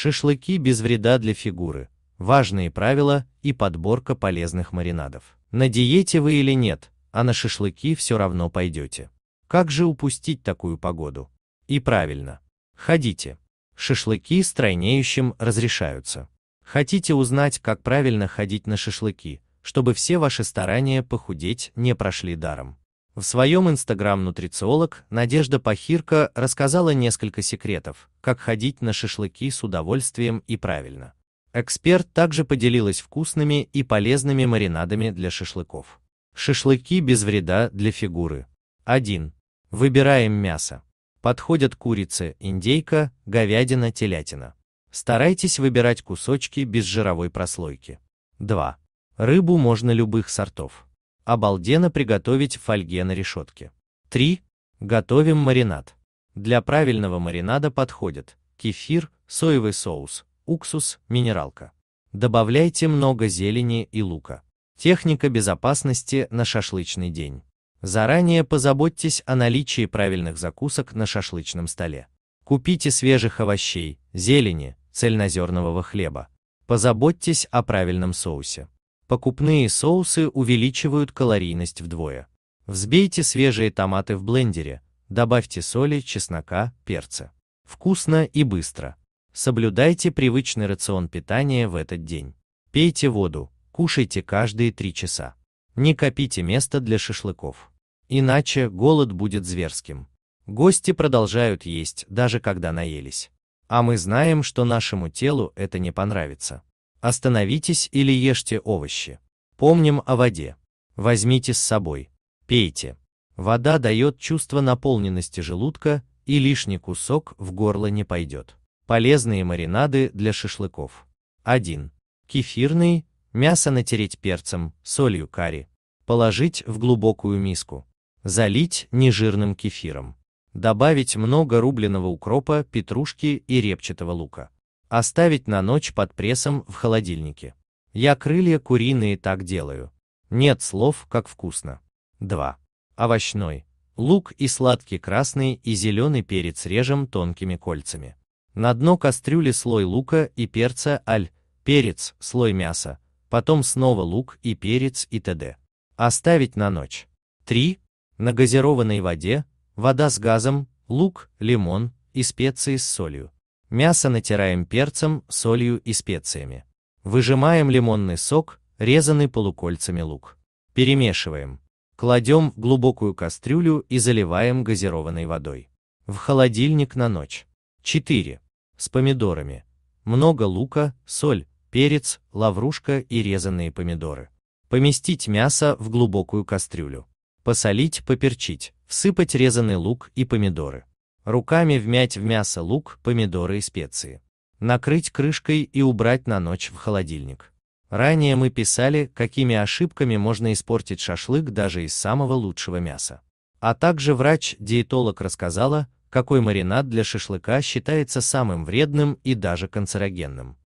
шашлыки без вреда для фигуры, важные правила и подборка полезных маринадов. На диете вы или нет, а на шашлыки все равно пойдете. Как же упустить такую погоду? И правильно. Ходите. Шашлыки с тройнеющим разрешаются. Хотите узнать, как правильно ходить на шашлыки, чтобы все ваши старания похудеть не прошли даром? В своем инстаграм-нутрициолог Надежда Пахирко рассказала несколько секретов, как ходить на шашлыки с удовольствием и правильно. Эксперт также поделилась вкусными и полезными маринадами для шашлыков. Шашлыки без вреда для фигуры. 1. Выбираем мясо. Подходят курица, индейка, говядина, телятина. Старайтесь выбирать кусочки без жировой прослойки. 2. Рыбу можно любых сортов. Обалденно приготовить в фольге на решетке. 3. Готовим маринад. Для правильного маринада подходят кефир, соевый соус, уксус, минералка. Добавляйте много зелени и лука. Техника безопасности на шашлычный день. Заранее позаботьтесь о наличии правильных закусок на шашлычном столе. Купите свежих овощей, зелени, цельнозернового хлеба. Позаботьтесь о правильном соусе. Покупные соусы увеличивают калорийность вдвое. Взбейте свежие томаты в блендере, добавьте соли, чеснока, перца. Вкусно и быстро. Соблюдайте привычный рацион питания в этот день. Пейте воду, кушайте каждые 3 часа. Не копите место для шашлыков. Иначе голод будет зверским. Гости продолжают есть, даже когда наелись. А мы знаем, что нашему телу это не понравится. Остановитесь или ешьте овощи. Помним о воде. Возьмите с собой. Пейте. Вода дает чувство наполненности желудка, и лишний кусок в горло не пойдет. Полезные маринады для шашлыков. 1. Кефирный, мясо натереть перцем, солью карри. Положить в глубокую миску. Залить нежирным кефиром. Добавить много рубленого укропа, петрушки и репчатого лука. Оставить на ночь под прессом в холодильнике. Я крылья куриные так делаю. Нет слов, как вкусно. 2. Овощной. Лук и сладкий красный и зеленый перец режем тонкими кольцами. На дно кастрюли слой лука и перца аль, перец, слой мяса, потом снова лук и перец и т.д. Оставить на ночь. 3. На газированной воде, вода с газом, лук, лимон и специи с солью. Мясо натираем перцем, солью и специями. Выжимаем лимонный сок, резанный полукольцами лук. Перемешиваем. Кладем в глубокую кастрюлю и заливаем газированной водой. В холодильник на ночь. 4. С помидорами. Много лука, соль, перец, лаврушка и резанные помидоры. Поместить мясо в глубокую кастрюлю. Посолить, поперчить, всыпать резанный лук и помидоры. Руками вмять в мясо лук, помидоры и специи. Накрыть крышкой и убрать на ночь в холодильник. Ранее мы писали, какими ошибками можно испортить шашлык даже из самого лучшего мяса. А также врач-диетолог рассказала, какой маринад для шашлыка считается самым вредным и даже канцерогенным.